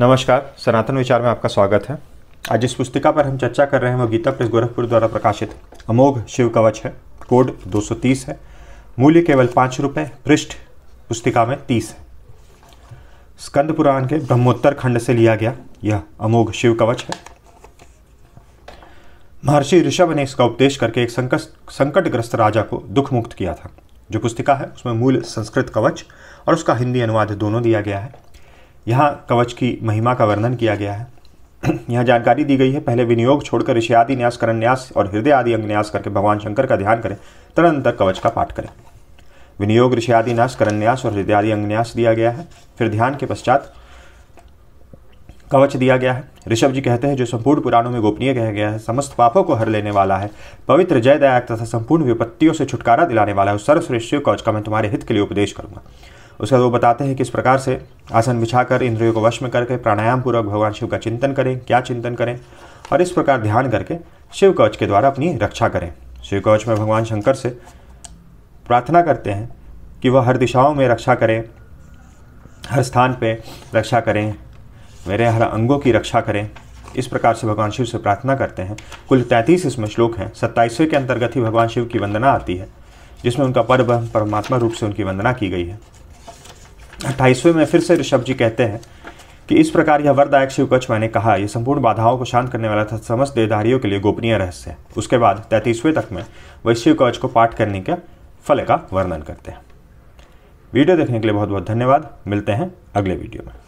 नमस्कार सनातन विचार में आपका स्वागत है आज इस पुस्तिका पर हम चर्चा कर रहे हैं वो गीता प्रेस गोरखपुर द्वारा प्रकाशित अमोघ शिव कवच है कोड 230 है मूल्य केवल पाँच रुपये पृष्ठ पुस्तिका में तीस है स्कंद पुराण के ब्रह्मोत्तर खंड से लिया गया यह अमोघ शिव कवच है महर्षि ऋषभ ने इसका उपदेश करके एक संकट संकटग्रस्त राजा को दुख मुक्त किया था जो पुस्तिका है उसमें मूल संस्कृत कवच और उसका हिंदी अनुवाद दोनों दिया गया है यहाँ कवच की महिमा का वर्णन किया गया है यह जानकारी दी गई है पहले विनियोग छोड़कर ऋषि आदि न्यास करण न्यास और हृदय आदि अंग न्यास करके भगवान शंकर का ध्यान करें तदनंतर कवच का पाठ करें विनियोग ऋषि आदि न्यास करण न्यास और हृदय आदि अंग न्यास दिया गया है फिर ध्यान के पश्चात कवच दिया गया है ऋषभ जी कहते हैं जो संपूर्ण पुराणों में गोपनीय कहा गया है समस्त पापों को हर लेने वाला है पवित्र जय दयाक तथा संपूर्ण विपत्तियों से छुटकारा दिलाने वाला है सर्वश्रेष्ठ कवच का मैं तुम्हारे हित के लिए उपदेश करूंगा उसके बाद वो बताते हैं किस प्रकार से आसन बिछाकर इंद्रियों को वश में करके प्राणायाम पूर्वक भगवान शिव का चिंतन करें क्या चिंतन करें और इस प्रकार ध्यान करके शिव कवच के द्वारा अपनी रक्षा करें शिव कवच में भगवान शंकर से प्रार्थना करते हैं कि वह हर दिशाओं में रक्षा करें हर स्थान पर रक्षा करें मेरे हर अंगों की रक्षा करें इस प्रकार से भगवान शिव से प्रार्थना करते हैं कुल तैंतीस इसमें श्लोक हैं सत्ताईसवें के अंतर्गत ही भगवान शिव की वंदना आती है जिसमें उनका पर्व परमात्मा रूप से उनकी वंदना की गई है अट्ठाईसवें में फिर से ऋषभ जी कहते हैं कि इस प्रकार यह वरदायक शिवकच्छ मैंने कहा यह संपूर्ण बाधाओं को शांत करने वाला था समस्त देधारियों के लिए गोपनीय रहस्य है उसके बाद तैंतीसवें तक में वह शिवकवच को पाठ करने के फल का वर्णन करते हैं वीडियो देखने के लिए बहुत बहुत धन्यवाद मिलते हैं अगले वीडियो में